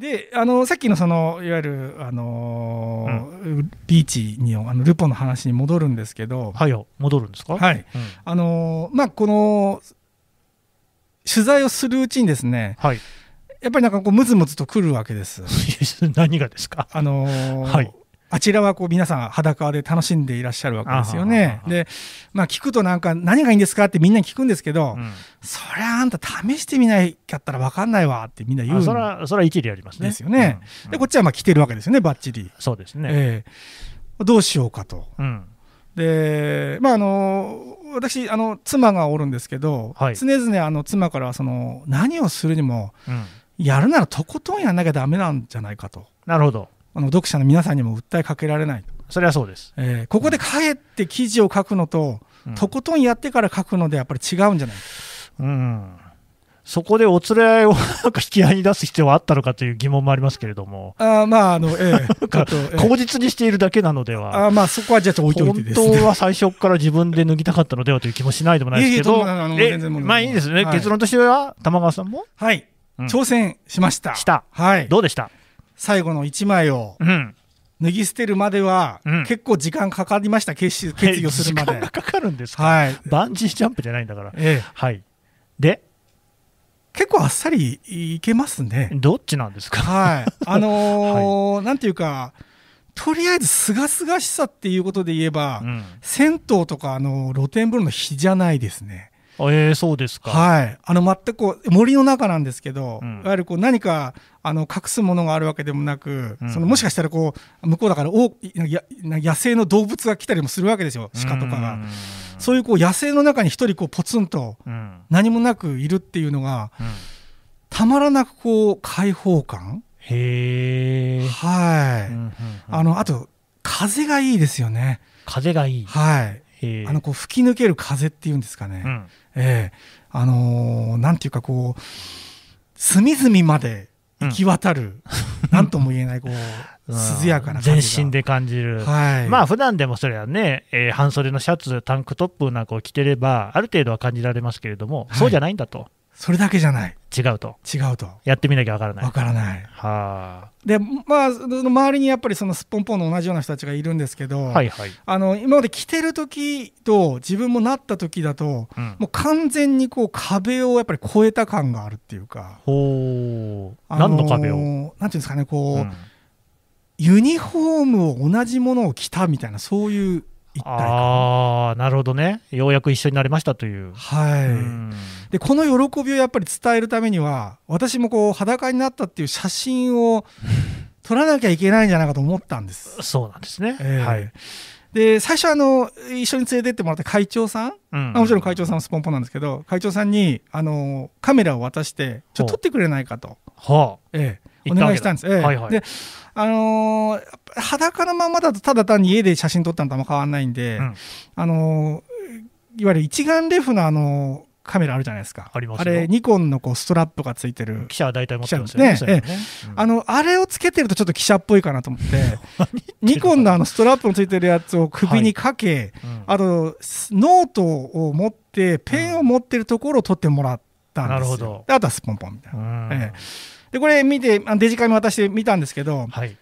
であのさっきのそのいわゆる、あのーうん、リーチにあのルポの話に戻るんですけど、はい、戻るんですか、はい、うん、あのー、まあ、この取材をするうちにですね、はい、やっぱりなんかこうムズムズとくるわけです。何がですかあのー、はいあちらはこう皆さん裸で楽しんでいらっしゃるわけですよね。で、まあ、聞くとなんか何がいいんですかってみんなに聞くんですけど、うん、そりゃあんた試してみないゃったら分かんないわってみんな言うそれはそれは一理ありますね。ですよね。うんうん、でこっちはまあ来てるわけですよねばっちり。そうですね、えー、どうしようかと。うん、でまああの私あの妻がおるんですけど、はい、常々あの妻からその何をするにも、やるならとことんやんなきゃだめなんじゃないかと。なるほどあの読者の皆さんにも訴えかけられないそれはそうです、えー、ここで帰って記事を書くのと、うん、とことんやってから書くのでやっぱり違うんじゃないですか、うん、そこでお連れ合いをなんか引き合いに出す必要はあったのかという疑問もありますけれども、あまああの、ええ、口実にしているだけなのでは、あまあそこはじゃあ、置いておいて、ね、本当は最初から自分で脱ぎたかったのではという気もしないでもないですけど、えまあいいですね、はい、結論としては、玉川さんも、はい、うん、挑戦しました。したはい、どうでした最後の1枚を、脱ぎ捨てるまでは、結構時間かかりました、決意決意をするまで。時間がかかるんですか、はい、バンジージャンプじゃないんだから。ええ、はい、で結構あっさりいけますね。どっちなんですか、はい、あのー はい、なんていうか、とりあえずすがすがしさっていうことで言えば、うん、銭湯とかあの露天風呂の日じゃないですね。えー、そうですか、はい、あの全くこう森の中なんですけど、うん、いわゆるこう何かあの隠すものがあるわけでもなく、うん、そのもしかしたらこう向こうだからおや野生の動物が来たりもするわけですよ鹿とかが。そういうこう野生の中に一人こうポツンと何もなくいるっていうのが、うん、たまらなくこう開放感へはい、あのあと風がいいですよね風がいいはいあのこう吹き抜ける風っていうんですかね、うん、えあのー、なんていうかこう隅々まで行き渡る、うん、なんとも言えないこう涼やかな全身で感じる、はい、まあ普段でもそれはね、えー、半袖のシャツタンクトップなんかを着てればある程度は感じられますけれども、はい、そうじゃないんだと。それだけじゃない違うと違うとやってみなきゃわからないわからないはあでまあ周りにやっぱりそのすっぽんぽんの同じような人たちがいるんですけど、はいはい、あの今まで着てる時と自分もなった時だと、うん、もう完全にこう壁をやっぱり越えた感があるっていうかほう、あのー、何の壁をなんていうんですかねこう、うん、ユニフォームを同じものを着たみたいなそういう一体ああなるほどねようやく一緒になりましたというはい、うん、でこの喜びをやっぱり伝えるためには私もこう裸になったっていう写真を 撮らなきゃいけないんじゃないかと思ったんですそうなんですね、えー、はいで最初あの一緒に連れてってもらった会長さん、うん、もちろん会長さんはスポンポンなんですけど会長さんにあのカメラを渡してちょっと撮ってくれないかと、はあええ、お願いしたんです。はいはい、であのー、裸のままだとただ単に家で写真撮ったのとあんま変わんないんで、うん、あのー、いわゆる一眼レフのあのーカメラあるじゃないですか。あれ、ニコンのこうストラップがついてる。記者は大体持ってますよね。ねねうん、あの、あれをつけてるとちょっと記者っぽいかなと思って、ニコンのあのストラップのついてるやつを首にかけ、はいうん、あと、ノートを持って、ペンを持ってるところを撮ってもらったんですよ。うん、あとはスポンポンみたいな。ええでこれ見てデジカメ渡して見たんですけど、はい、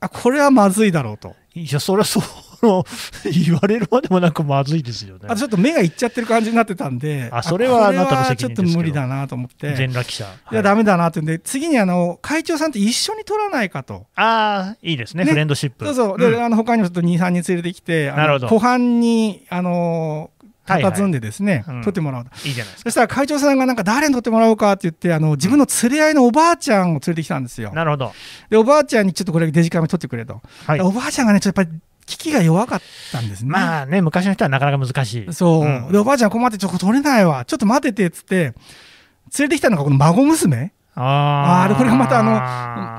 あこれはまずいだろうといやそれはその 言われるまでもなくまずいですよねあちょっと目がいっちゃってる感じになってたんであそれはあなたの責任ちょっと無理だなと思って全裸記者、はい、いやだめだなってんで次にあの会長さんと一緒に取らないかとああいいですね、ね、フレンドシップそうそう、うん、であの他にもちょっと23人連れてきてなるほど湖畔にあの佇んでですね、はいはい、撮ってもらうと、いいじゃないですかそしたら会長さんがなんか誰に撮ってもらおうかって言ってあの自分の連れ合いのおばあちゃんを連れてきたんですよ、うん、なるほどでおばあちゃんにちょっとこれデジカメ撮ってくれと、はい、おばあちゃんがねちょっとやっぱり機が弱かったんですね。まあね、昔の人はなかなか難しい。そう。うん、で、おばあちゃん困って、ちょっと取れないわ。ちょっと待ってて、っつって、連れてきたのがこの孫娘。ああこれがまたあの、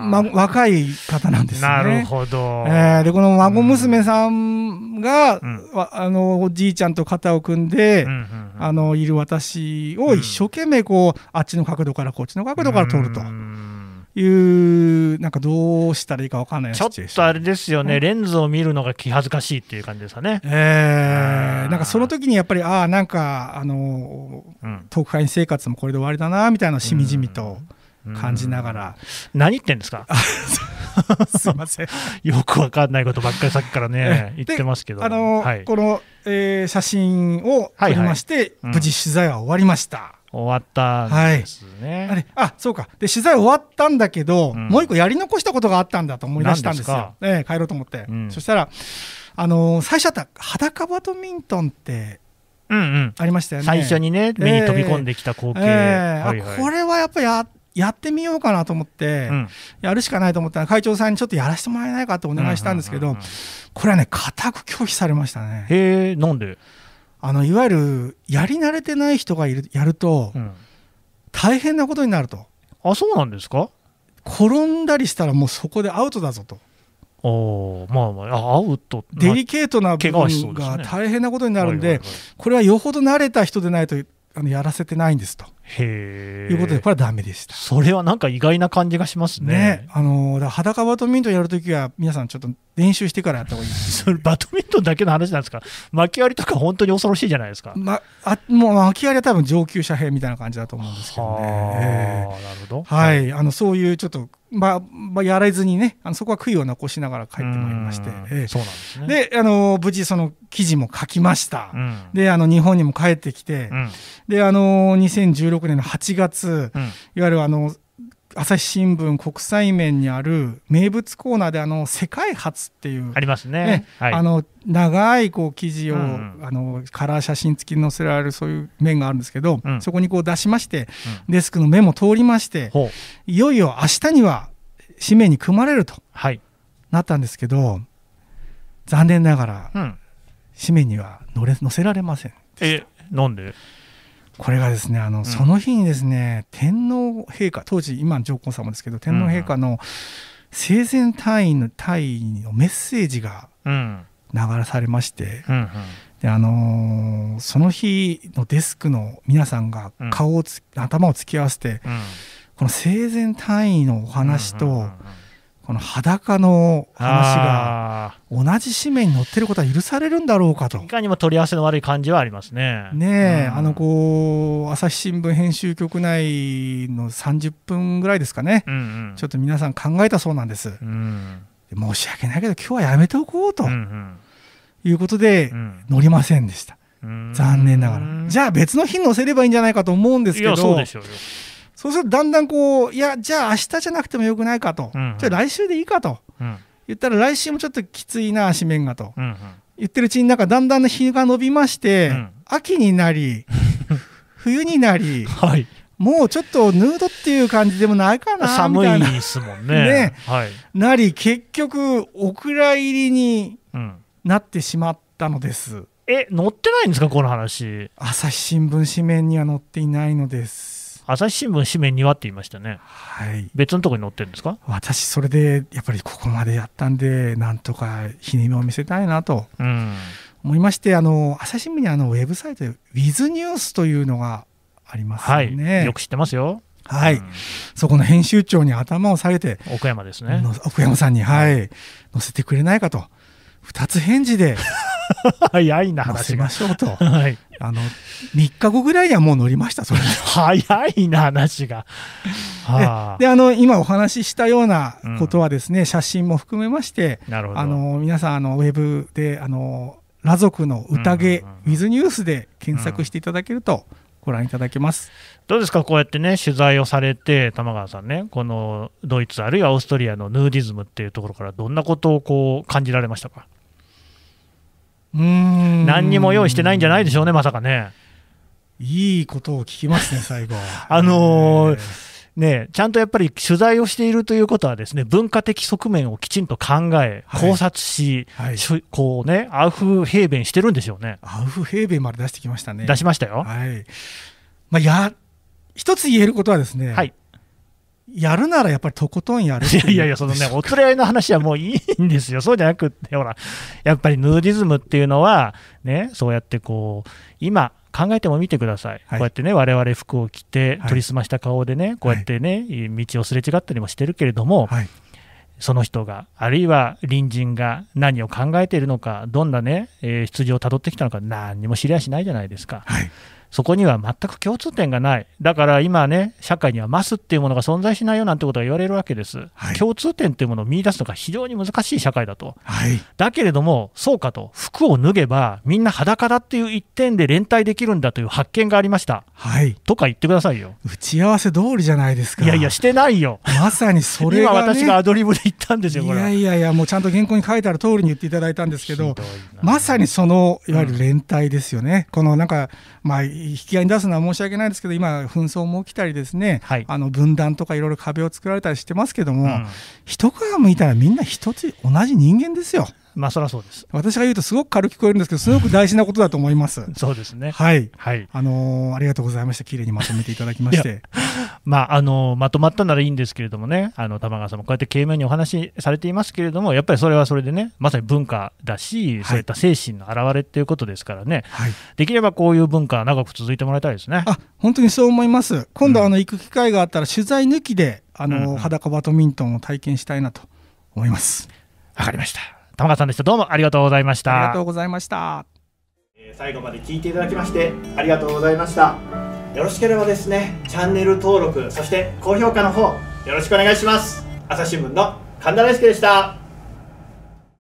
ま、若い方なんですね。なるほど。えー、でこの孫娘さんが、うん、あのおじいちゃんと肩を組んで、うんうんうん、あのいる私を一生懸命こう、うん、あっちの角度からこっちの角度から撮ると。いうなんかどうしたらいいかわかんないちょっとあれですよね、うん、レンズを見るのが気恥ずかしいっていう感じですかね。えー、なんかその時にやっぱり、ああ、なんか、あのん、特派員生活もこれで終わりだなみたいな、しみじみと。感じながら。何言ってんですかすいません よくわかんないことばっかりさっきからね言ってますけどあの、はい、この、えー、写真を撮りまして、はいはいうん、無事取材は終わりました終わったんですね、はい、あれあそうかで取材終わったんだけど、うん、もう一個やり残したことがあったんだと思い出したんですよで、ね、帰ろうと思って、うん、そしたらあの最初あった裸バドミントンってうんうん、ありましたよね最初にね、目に飛び込んできた光景、えーえーはいはい、これはやっぱややってみようかなと思って、うん、やるしかないと思ったら会長さんにちょっとやらせてもらえないかとお願いしたんですけど、これはね固く拒否されましたね。へえなんであのいわゆるやり慣れてない人がいるやると、うん、大変なことになると。あそうなんですか転んだりしたらもうそこでアウトだぞと。おまあまあ、アウトデリケートな部分が大変なことになるんで、これはよほど慣れた人でないとあのやらせてないんですと。へいうことでこれはダメでしたそれはなんか意外な感じがしますねねあのだ裸バドミントンやるときは皆さんちょっと練習してからやった方がいいそれバドミントンだけの話なんですか巻き割りとか本当に恐ろしいじゃないですか、ま、あもう巻き割りは多分上級者編みたいな感じだと思うんですけどねなるほどはい、はい、あのそういうちょっとまあまあ、やられずにねあのそこは悔いを残しながら帰ってまいりまして、えで、ね、あの無事その記事も書きました、うん、であの日本にも帰ってきて、うん、であの2016年の8月、うん、いわゆるあの朝日新聞国際面にある名物コーナーであの世界初っていうありますね、ねはい、あの長いこう記事を、うん、あのカラー写真付きに載せられるそういう面があるんですけど、うん、そこにこう出しまして、うん、デスクの目も通りまして、いよいよ明日には紙面に組まれると、なったんですけど残念ながら、紙面には載せられませんえなんでこれがですねあの、うん、その日にですね天皇陛下当時今上皇様ですけど天皇陛下の生前退位の退位のメッセージが流されまして、うんうん、であのー、その日のデスクの皆さんが顔を頭を突き合わせて、この生前単位のお話と、うんうんうんうんこの裸の話が同じ紙面に載ってることは許されるんだろうかといかにも取り合わせの悪い感じはありますね。ねえ、うん、あのこう朝日新聞編集局内の30分ぐらいですかね、うんうん、ちょっと皆さん考えたそうなんです、うん、申し訳ないけど今日はやめておこうと、うんうん、いうことで、うん、乗りませんでした残念ながらじゃあ別の日に載せればいいんじゃないかと思うんですけどそうですよそうするとだんだんこう、いや、じゃあ明日じゃなくてもよくないかと、うんうん、じゃあ来週でいいかと、うん、言ったら、来週もちょっときついな、紙面がと、うんうん、言ってるうちに、なんかだんだん日が伸びまして、うん、秋になり、冬になり、はい、もうちょっとヌードっていう感じでもないかなみたいな寒いですもんねね、はい、なり結局お蔵入りになってしまったのです、うん、え載ってないんですかこの話朝日新聞紙面には載っていないのです朝日新聞紙面にはって言いましたね、はい、別のところに載ってるんですか私、それでやっぱりここまでやったんで、なんとか日に目を見せたいなと思いまして、うん、あの朝日新聞にあのウェブサイトウィズニュースというのがありますよね、はい、よく知ってますよ。はい、うん、そこの編集長に頭を下げて、奥山ですね。奥山さんに、はい、載せてくれないかと、2つ返事で 早いな話が。乗せましょうと。はい。あの、3日後ぐらいにはもう乗りました、それ。早いな話が。はあ、であの今お話ししたようなことはですね、うん、写真も含めまして、なるほど。あの皆さんあのウェブであの裸族の宴、うんうんうん、ウィズニュースで検索していただけるとご覧いただけます。どうですか、こうやってね、取材をされて、玉川さんね、このドイツ、あるいはオーストリアのヌーディズムっていうところから、どんなことをこう感じられましたかうん何にも用意してないんじゃないでしょうね、まさかね。いいことを聞きますね、最後。あのー、ね、ちゃんとやっぱり取材をしているということはですね文化的側面をきちんと考え、はい、考察し、はい、こうねアウフヘーベンしてるんでしょうねアウフヘーベンまで出してきましたね出しましたよ、はいまあ、や一つ言えることはですね、はい、やるならやっぱりとことんやるい。いやいやいや、そのね、おつれ合いの話はもういいんですよ。そうじゃなくって、ほら、やっぱりヌーディズムっていうのは、ね、そうやってこう、今、考えても見てください、こうやってね、我々服を着て、取りすました顔でね、こうやってね、道をすれ違ったりもしてるけれども、はい、その人が、あるいは隣人が何を考えているのか、どんなね、えー、羊をたどってきたのか、何にも知りゃしないじゃないですか。そこには全く共通点がない、だから今ね、社会にはマスっていうものが存在しないよなんてことが言われるわけです、はい、共通点というものを見出すのが非常に難しい社会だと、はい、だけれども、そうかと、服を脱げば、みんな裸だっていう一点で連帯できるんだという発見がありました。はい、とか言ってくださいよ。打ち合わせ通りじゃないですか。いやいや、してないよ。まさにそれが、ね、今、私がアドリブで言ったんですよ、これ。いやいやいや、もうちゃんと原稿に書いてある通りに言っていただいたんですけど、まさにその、いわゆる連帯ですよね。うん、このなんか、まあ引き合いに出すのは申し訳ないですけど今、紛争も起きたりですね、はい、あの分断とかいろいろ壁を作られたりしてますけども、うん、一皮むいたらみんな一つ同じ人間ですよ。まあそりゃそうです。私が言うとすごく軽く聞こえるんですけど、すごく大事なことだと思います。そうですね。はい。はい。あのー、ありがとうございました。綺麗にまとめていただきまして。まあ、あのまとまったならいいんですけれどもね、あの玉川さんもこうやって軽妙にお話しされていますけれども、やっぱりそれはそれでね、まさに文化だし、そういった精神の表れっていうことですからね、はい、できればこういう文化、長く続いてもらいたいですね。あ本当にそう思います、今度、あの行く機会があったら、取材抜きで、あの、うんうん、裸バドミントンを体験したいなと思います。わかりました玉川さんでしたどうもありがとうございましたありがとうございました最後まで聞いていただきましてありがとうございましたよろしければですねチャンネル登録そして高評価の方よろしくお願いします朝日新聞の神田大輔でした